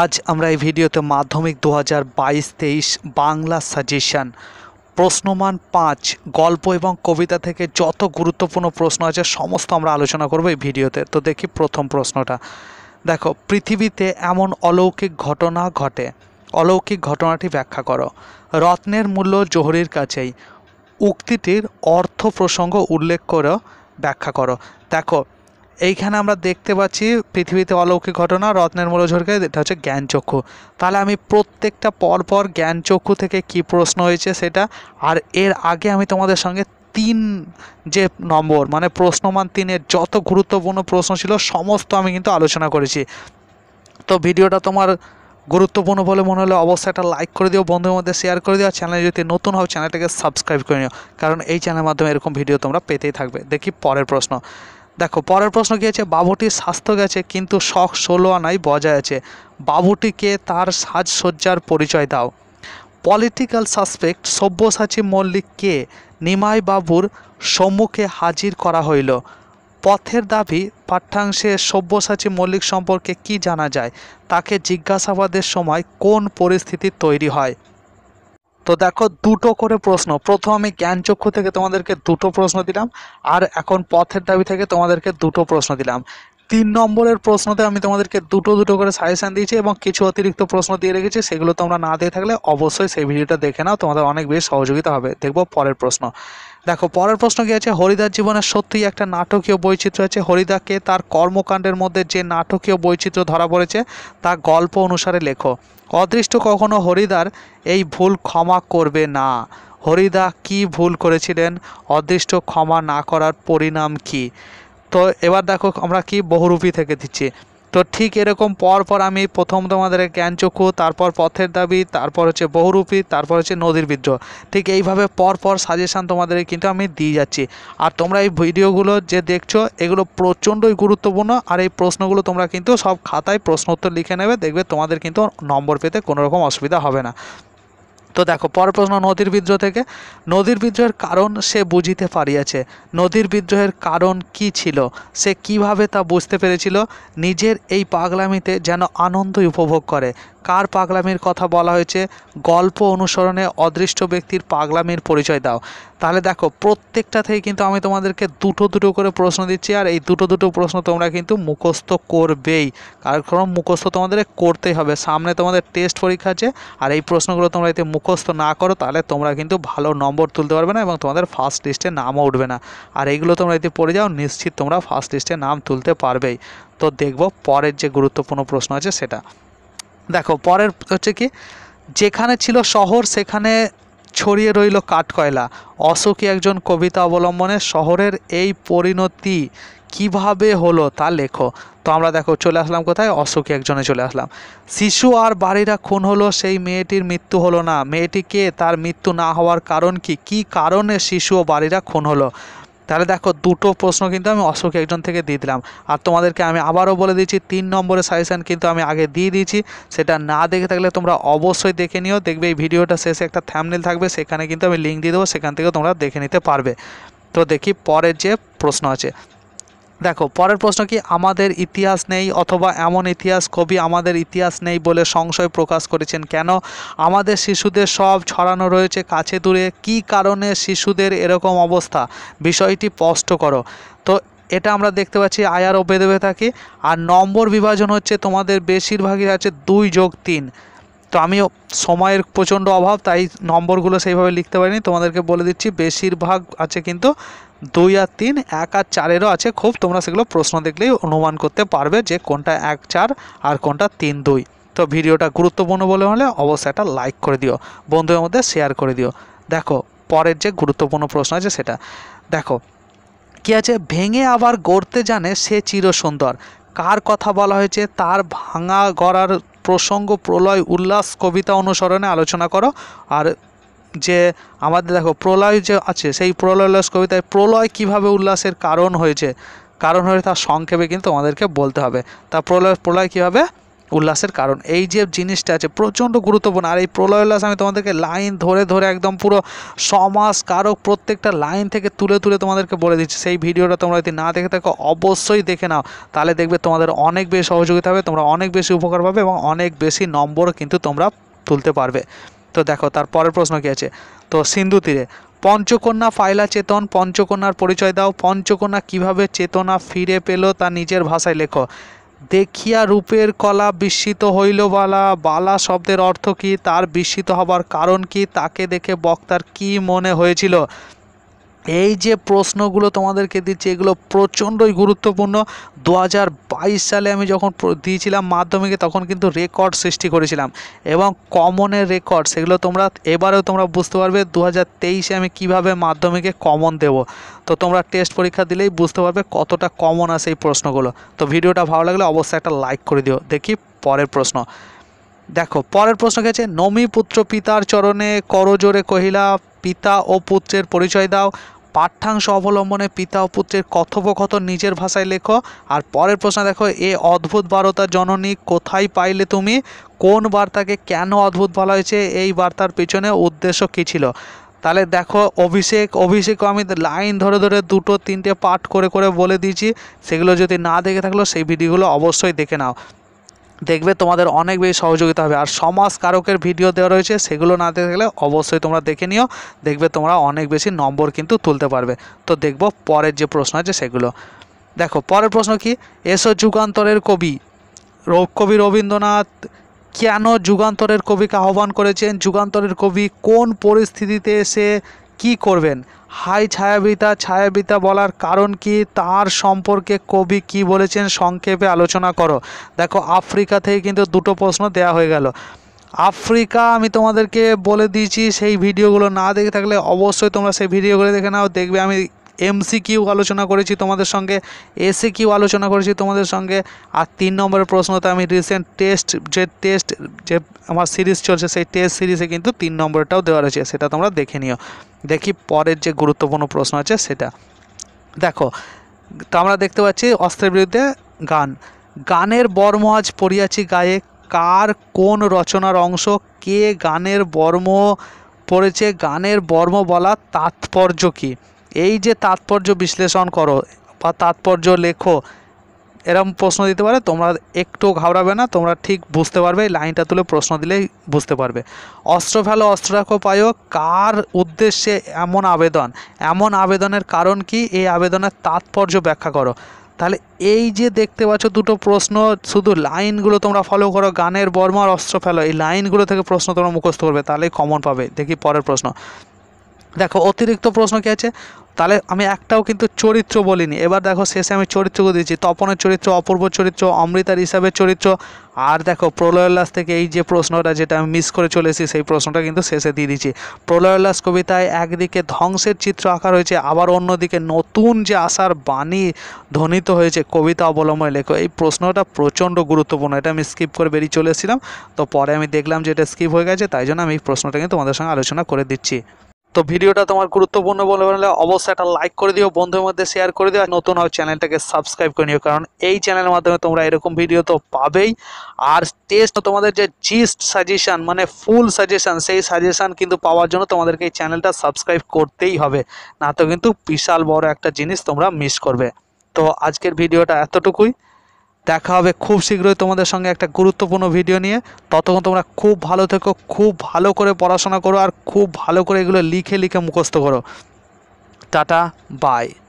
আজ আমরা এই ভিডিওতে মাধ্যমিক দু হাজার বাংলা সাজেশান প্রশ্নমান পাঁচ গল্প এবং কবিতা থেকে যত গুরুত্বপূর্ণ প্রশ্ন আছে সমস্ত আমরা আলোচনা করবো এই ভিডিওতে তো দেখি প্রথম প্রশ্নটা দেখো পৃথিবীতে এমন অলৌকিক ঘটনা ঘটে অলৌকিক ঘটনাটি ব্যাখ্যা করো রত্নের মূল্য জহরির কাছেই উক্তিটির অর্থ প্রসঙ্গ উল্লেখ করে ব্যাখ্যা করো দেখো এইখানে আমরা দেখতে পাচ্ছি পৃথিবীতে অলৌকিক ঘটনা রত্নের ঝরকে এটা হচ্ছে জ্ঞানচক্ষু তাহলে আমি প্রত্যেকটা পরপর জ্ঞানচক্ষু থেকে কি প্রশ্ন হয়েছে সেটা আর এর আগে আমি তোমাদের সঙ্গে তিন যে নম্বর মানে প্রশ্নমান তিনের যত গুরুত্বপূর্ণ প্রশ্ন ছিল সমস্ত আমি কিন্তু আলোচনা করেছি তো ভিডিওটা তোমার গুরুত্বপূর্ণ বলে মনে হলে অবশ্যই একটা লাইক করে দিও বন্ধুর মধ্যে শেয়ার করে দিও চ্যানেল যদি নতুন হও চ্যানেলটাকে সাবস্ক্রাইব করে নিও কারণ এই চ্যানেলের মাধ্যমে এরকম ভিডিও তোমরা পেতেই থাকবে দেখি পরের প্রশ্ন দেখো পরের প্রশ্ন কী আছে বাবুটির স্বাস্থ্য গেছে কিন্তু শখ ষোলো আনায় বজায় আছে বাবুটিকে তার সাজসজ্জার পরিচয় দাও পলিটিক্যাল সাসপেক্ট সব্যসাচী মল্লিককে নিমাই বাবুর সম্মুখে হাজির করা হইল পথের দাবি পাঠ্যাংশে সব্যসাচী মল্লিক সম্পর্কে কি জানা যায় তাকে জিজ্ঞাসাবাদের সময় কোন পরিস্থিতি তৈরি হয় তো দেখো দুটো করে প্রশ্ন প্রথম আমি জ্ঞানচক্ষু থেকে তোমাদেরকে দুটো প্রশ্ন দিলাম আর এখন পথের দাবি থেকে তোমাদেরকে দুটো প্রশ্ন দিলাম তিন নম্বরের প্রশ্নতে আমি তোমাদেরকে দুটো দুটো করে সাজেশান দিয়েছি এবং কিছু অতিরিক্ত প্রশ্ন দিয়ে রেখেছি সেগুলো তোমরা না দিয়ে থাকলে অবশ্যই সেই ভিডিওটা দেখে নাও তোমাদের অনেক বেশি সহযোগিতা হবে দেখবো পরের প্রশ্ন দেখো পরের প্রশ্ন কি আছে হরিদার জীবনের সত্যিই একটা নাটকীয় বৈচিত্র্য আছে হরিদাকে তার কর্মকাণ্ডের মধ্যে যে নাটকীয় বৈচিত্র্য ধরা পড়েছে তা গল্প অনুসারে লেখো অদৃষ্ট কখনো হরিদার এই ভুল ক্ষমা করবে না হরিদা কি ভুল করেছিলেন অদৃষ্ট ক্ষমা না করার পরিণাম কি তো এবার দেখো আমরা কি বহুরূপী থেকে দিচ্ছি তো ঠিক এরকম পরপর আমি প্রথম তোমাদের জ্ঞানচক্ষু তারপর পথের দাবি তারপর হচ্ছে বহুরূপী তারপর হচ্ছে নদীর বিদ্রোহ ঠিক এইভাবে পরপর সাজেশান তোমাদের কিন্তু আমি দিয়ে যাচ্ছি আর তোমরা এই ভিডিওগুলো যে দেখছো এগুলো প্রচণ্ডই গুরুত্বপূর্ণ আর এই প্রশ্নগুলো তোমরা কিন্তু সব খাতায় প্রশ্ন উত্তর লিখে নেবে দেখবে তোমাদের কিন্তু নম্বর পেতে কোনো রকম অসুবিধা হবে না তো দেখো পর প্রশ্ন নদীর বিদ্রোহ থেকে নদীর বিদ্রোহের কারণ সে বুঝিতে পারিয়াছে নদীর বিদ্রোহের কারণ কি ছিল সে কিভাবে তা বুঝতে পেরেছিল নিজের এই পাগলামিতে যেন আনন্দ উপভোগ করে কার পাগলামির কথা বলা হয়েছে গল্প অনুসরণে অদৃষ্ট ব্যক্তির পাগলামির পরিচয় দাও তাহলে দেখো প্রত্যেকটা থেকে কিন্তু আমি তোমাদেরকে দুটো দুটো করে প্রশ্ন দিচ্ছি আর এই দুটো দুটো প্রশ্ন তোমরা কিন্তু মুখস্থ করবেই কারণ মুখস্থ তোমাদের করতেই হবে সামনে তোমাদের টেস্ট পরীক্ষা আছে আর এই প্রশ্নগুলো তোমরা যদি মুখস্থ না করো তাহলে তোমরা কিন্তু ভালো নম্বর তুলতে পারবে না এবং তোমাদের ফার্স্ট লিস্টে নামও উঠবে না আর এইগুলো তোমরা যদি পড়ে যাও নিশ্চিত তোমরা ফার্স্ট লিস্টে নাম তুলতে পারবেই তো দেখব পরের যে গুরুত্বপূর্ণ প্রশ্ন আছে সেটা দেখো পরের হচ্ছে কি যেখানে ছিল শহর সেখানে ছড়িয়ে রইল কাঠকয়লা অশোকী একজন কবিতা অবলম্বনে শহরের এই পরিণতি কিভাবে হলো তা লেখো তো আমরা দেখো চলে আসলাম কোথায় অশোকী একজনে চলে আসলাম শিশু আর বাড়িরা খুন হলো সেই মেয়েটির মৃত্যু হলো না মেয়েটিকে তার মৃত্যু না হওয়ার কারণ কি কি কারণে শিশু ও বাড়িরা খুন হলো তাহলে দেখো দুটো প্রশ্ন কিন্তু আমি অশোক একজন থেকে দিয়ে দিলাম আর তোমাদেরকে আমি আবারও বলে দিচ্ছি তিন নম্বরের সাজেশান কিন্তু আমি আগে দিয়ে দিয়েছি সেটা না দেখে থাকলে তোমরা অবশ্যই দেখে নিও দেখবে এই ভিডিওটা শেষে একটা থ্যামনেল থাকবে সেখানে কিন্তু আমি লিঙ্ক দিয়ে দেবো সেখান থেকে তোমরা দেখে নিতে পারবে তো দেখি পরের যে প্রশ্ন আছে দেখো পরের প্রশ্ন কি আমাদের ইতিহাস নেই অথবা এমন ইতিহাস কবি আমাদের ইতিহাস নেই বলে সংশয় প্রকাশ করেছেন কেন আমাদের শিশুদের সব ছড়ানো রয়েছে কাছে দূরে কি কারণে শিশুদের এরকম অবস্থা বিষয়টি স্পষ্ট করো তো এটা আমরা দেখতে পাচ্ছি আয়ার বেঁধে বেঁধে থাকি আর নম্বর বিভাজন হচ্ছে তোমাদের বেশিরভাগই আছে দুই যোগ তিন তো আমি সময়ের প্রচণ্ড অভাব তাই নম্বরগুলো সেইভাবে লিখতে পারিনি তোমাদেরকে বলে দিচ্ছি বেশিরভাগ আছে কিন্তু দুই আর তিন এক আর চারেরও আছে খুব তোমরা সেগুলো প্রশ্ন দেখলেই অনুমান করতে পারবে যে কোনটা এক চার আর কোনটা তিন দুই তো ভিডিওটা গুরুত্বপূর্ণ বলে হলে অবশ্যই একটা লাইক করে দিও বন্ধুদের মধ্যে শেয়ার করে দিও দেখো পরের যে গুরুত্বপূর্ণ প্রশ্ন আছে সেটা দেখো কি আছে ভেঙে আবার গড়তে জানে সে সুন্দর কার কথা বলা হয়েছে তার ভাঙা গড়ার প্রসঙ্গ প্রলয় উল্লাস কবিতা অনুসরণে আলোচনা করো আর যে আমাদের দেখো প্রলয় যে আছে সেই প্রলয়লস কবিতায় প্রলয় কিভাবে উল্লাসের কারণ হয়েছে কারণ হয়ে তার সংক্ষেপে কিন্তু আমাদেরকে বলতে হবে তা প্রলয় প্রলয় কীভাবে উল্লাসের কারণ এই যে জিনিসটা আছে প্রচণ্ড গুরুত্বপূর্ণ আর এই প্রলয় উল্লাস আমি তোমাদেরকে লাইন ধরে ধরে একদম পুরো সমাজ কারক প্রত্যেকটা লাইন থেকে তুলে তুলে তোমাদেরকে বলে দিচ্ছি সেই ভিডিওটা তোমরা যদি না দেখে থাকো অবশ্যই দেখে নাও তাহলে দেখবে তোমাদের অনেক বেশি সহযোগিতা হবে তোমরা অনেক বেশি উপকার পাবে এবং অনেক বেশি নম্বরও কিন্তু তোমরা তুলতে পারবে তো দেখো তার পরের প্রশ্ন কী আছে তো সিন্ধু তীরে পঞ্চকন্যা ফাইলা চেতন পঞ্চকন্যার পরিচয় দাও পঞ্চকন্যা কিভাবে চেতনা ফিরে পেল তা নিজের ভাষায় লেখো দেখিয়া রূপের কলা বিস্মিত হইল বালা বালা শব্দের অর্থ কি তার বিস্মিত হবার কারণ কি তাকে দেখে বক্তার কি মনে হয়েছিল এই যে প্রশ্নগুলো তোমাদেরকে দিচ্ছি এগুলো প্রচণ্ডই গুরুত্বপূর্ণ দু সালে আমি যখন দিয়েছিলাম মাধ্যমিকে তখন কিন্তু রেকর্ড সৃষ্টি করেছিলাম এবং কমনের রেকর্ড সেগুলো তোমরা এবারেও তোমরা বুঝতে পারবে দু হাজার আমি কিভাবে মাধ্যমিকে কমন দেব তো তোমরা টেস্ট পরীক্ষা দিলেই বুঝতে পারবে কতটা কমন আছে এই প্রশ্নগুলো তো ভিডিওটা ভালো লাগলে অবশ্যই একটা লাইক করে দিও দেখি পরের প্রশ্ন দেখো পরের প্রশ্ন গেছে নমি পুত্র পিতার চরণে করজোরে কহিলা পিতা ও পুত্রের পরিচয় দাও পাঠ্যাংশ অবলম্বনে পিতা ও পুত্রের কথোপকথন নিজের ভাষায় লেখো আর পরের প্রশ্ন দেখো এ অদ্ভুত বারতার জননী কোথায় পাইলে তুমি কোন বার্তাকে কেন অদ্ভুত বলা হয়েছে এই বার্তার পিছনে উদ্দেশ্য কী ছিল তাহলে দেখো অভিষেক অভিষেকও আমি লাইন ধরে ধরে দুটো তিনটে পাঠ করে করে বলে দিয়েছি সেগুলো যদি না দেখে থাকলো সেই ভিডিওগুলো অবশ্যই দেখে নাও দেখবে তোমাদের অনেক বেশি সহযোগিতা হবে আর সমাজ কারকের ভিডিও দেওয়া রয়েছে সেগুলো না দেখলে অবশ্যই তোমরা দেখে নিও দেখবে তোমরা অনেক বেশি নম্বর কিন্তু তুলতে পারবে তো দেখব পরের যে প্রশ্ন আছে সেগুলো দেখো পরের প্রশ্ন কি এসো যুগান্তরের কবি কবি রবীন্দ্রনাথ কেন যুগান্তরের কবিকে আহ্বান করেছেন যুগান্তরের কবি কোন পরিস্থিতিতে এসে কি করবেন হাই ছায়াবিতা ছায়াবিতা বলার কারণ কি তার সম্পর্কে কবি কি বলেছেন সংক্ষেপে আলোচনা করো দেখো আফ্রিকা থেকে কিন্তু দুটো প্রশ্ন দেয়া হয়ে গেল আফ্রিকা আমি তোমাদেরকে বলে দিয়েছি সেই ভিডিওগুলো না দেখে থাকলে অবশ্যই তোমরা সেই ভিডিওগুলো দেখে নাও দেখবে আমি এমসি কিউ আলোচনা করেছি তোমাদের সঙ্গে এসি কিউ আলোচনা করেছি তোমাদের সঙ্গে আর তিন নম্বরের প্রশ্নতে আমি রিসেন্ট টেস্ট যে টেস্ট যে আমার সিরিজ চলছে সেই টেস্ট সিরিজে কিন্তু তিন নম্বরটাও দেওয়া রয়েছে সেটা তোমরা দেখে নিও দেখি পরের যে গুরুত্বপূর্ণ প্রশ্ন আছে সেটা দেখো তো আমরা দেখতে পাচ্ছি অস্ত্রের বিরুদ্ধে গান গানের বর্ম আজ পড়িয়াছি গায়ে কার কোন রচনার অংশ কে গানের বর্ম পড়েছে গানের বর্ম বলা তাৎপর্য কী এই যে তাৎপর্য বিশ্লেষণ করো বা তাৎপর্য লেখো এরম প্রশ্ন দিতে পারে তোমরা একটু ঘাবড়াবে না তোমরা ঠিক বুঝতে পারবে লাইনটা তুলে প্রশ্ন দিলেই বুঝতে পারবে অস্ত্র ফেলো অস্ত্র রাখো পায়ো কার উদ্দেশ্যে এমন আবেদন এমন আবেদনের কারণ কি এই আবেদনের তাৎপর্য ব্যাখ্যা করো তাহলে এই যে দেখতে পাচ্ছ দুটো প্রশ্ন শুধু লাইনগুলো তোমরা ফলো করো গানের আর অস্ত্র ফেলো এই লাইনগুলো থেকে প্রশ্ন তোমরা মুখস্থ করবে তাহলেই কমন পাবে দেখি পরের প্রশ্ন দেখো অতিরিক্ত প্রশ্ন কী আছে তাহলে আমি একটাও কিন্তু চরিত্র বলিনি এবার দেখো শেষে আমি চরিত্রকে দিয়েছি তপনের চরিত্র অপূর্ব চরিত্র অমৃতার হিসাবের চরিত্র আর দেখো প্রলয়োল্লাস থেকে এই যে প্রশ্নটা যেটা আমি মিস করে চলেছি সেই প্রশ্নটা কিন্তু শেষে দিয়ে দিচ্ছি প্রলয়োল্লাস কবিতায় একদিকে ধ্বংসের চিত্র আঁকা হয়েছে আবার অন্যদিকে নতুন যে আশার বাণী ধ্বনিত হয়েছে কবিতা অবলম্বনে লেখো এই প্রশ্নটা প্রচণ্ড গুরুত্বপূর্ণ এটা আমি স্কিপ করে বেরিয়ে চলেছিলাম তো পরে আমি দেখলাম যে এটা স্কিপ হয়ে গেছে তাই জন্য আমি এই প্রশ্নটা কিন্তু তোমাদের সঙ্গে আলোচনা করে দিচ্ছি তো ভিডিওটা তোমার গুরুত্বপূর্ণ বলে হলে অবশ্যই একটা লাইক করে দিও বন্ধুর মধ্যে শেয়ার করে দিও নতুন হয় চ্যানেলটাকে সাবস্ক্রাইব করে নিও কারণ এই চ্যানেলের মাধ্যমে তোমরা এরকম ভিডিও তো পাবেই আর টেস্ট তোমাদের যে জিস্ট সাজেশান মানে ফুল সাজেশান সেই সাজেশান কিন্তু পাওয়ার জন্য তোমাদেরকে এই চ্যানেলটা সাবস্ক্রাইব করতেই হবে না তো কিন্তু বিশাল বড় একটা জিনিস তোমরা মিস করবে তো আজকের ভিডিওটা এতটুকুই দেখা হবে খুব শীঘ্রই তোমাদের সঙ্গে একটা গুরুত্বপূর্ণ ভিডিও নিয়ে ততক্ষণ তোমরা খুব ভালো থেকো খুব ভালো করে পড়াশোনা করো আর খুব ভালো করে এগুলো লিখে লিখে মুখস্থ করো টাটা বাই